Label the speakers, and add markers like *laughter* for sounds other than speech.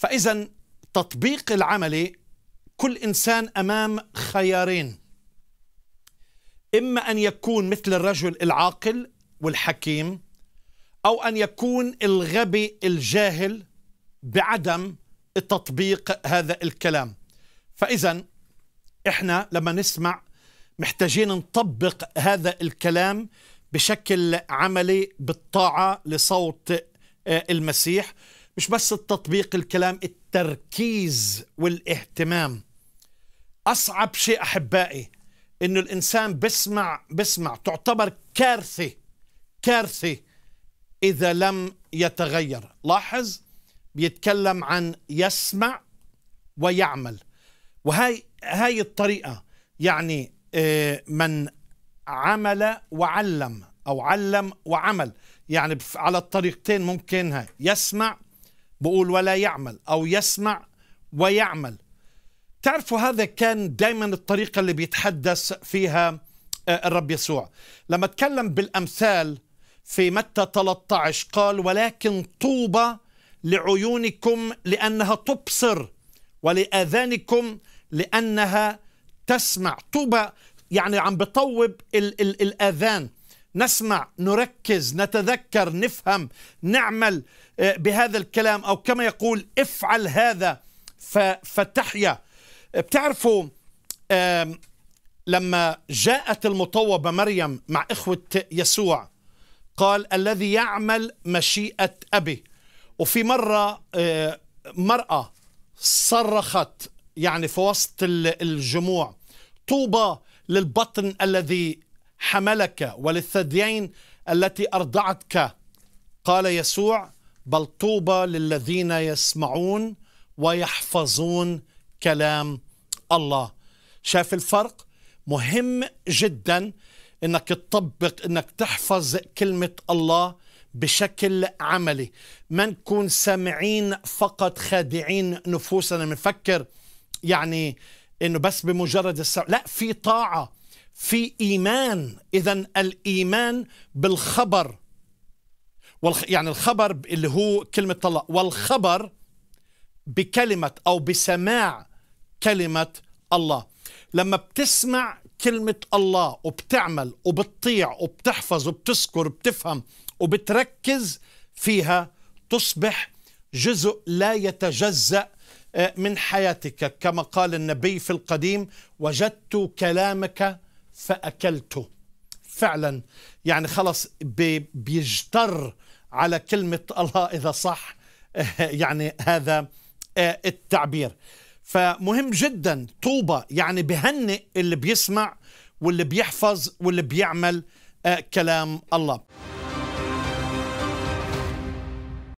Speaker 1: فإذا تطبيق العملي كل إنسان أمام خيارين إما أن يكون مثل الرجل العاقل والحكيم أو أن يكون الغبي الجاهل بعدم تطبيق هذا الكلام فإذا إحنا لما نسمع محتاجين نطبق هذا الكلام بشكل عملي بالطاعة لصوت آه، المسيح مش بس التطبيق الكلام التركيز والاهتمام أصعب شيء أحبائي إنه الإنسان بسمع بسمع تعتبر كارثة كارثة إذا لم يتغير لاحظ بيتكلم عن يسمع ويعمل وهي هاي الطريقة يعني آه، من عمل وعلم أو علم وعمل يعني على الطريقتين ممكن يسمع بقول ولا يعمل أو يسمع ويعمل تعرفوا هذا كان دائما الطريقة اللي بيتحدث فيها آه، الرب يسوع لما تكلم بالأمثال في متى 13 قال ولكن طوبى لعيونكم لأنها تبصر ولآذانكم لأنها تسمع طوبى يعني عم بطوب الآذان نسمع نركز نتذكر نفهم نعمل آه، بهذا الكلام أو كما يقول افعل هذا فتحيا آه، بتعرفوا لما جاءت المطوبة مريم مع إخوة يسوع قال الذي يعمل مشيئة أبي وفي مرة آه، مرأة صرخت يعني في وسط الجموع طوبى للبطن الذي حملك وللثديين التي أرضعتك قال يسوع بل طوبى للذين يسمعون ويحفظون كلام الله شاف الفرق مهم جدا انك تطبق انك تحفظ كلمه الله بشكل عملي ما نكون سامعين فقط خادعين نفوسنا بنفكر يعني انه بس بمجرد السمع لا في طاعه في إيمان إذا الإيمان بالخبر والخ... يعني الخبر اللي هو كلمة الله والخبر بكلمة أو بسماع كلمة الله لما بتسمع كلمة الله وبتعمل وبتطيع وبتحفظ وبتذكر وبتفهم وبتركز فيها تصبح جزء لا يتجزأ آه، من حياتك كما قال النبي في القديم وجدت كلامك فأكلته فعلا يعني خلص بيجتر على كلمة الله إذا صح *laughs* يعني هذا آه، التعبير فمهم جدا طوبة يعني بهنئ اللي بيسمع واللي بيحفظ واللي بيعمل آه، كلام الله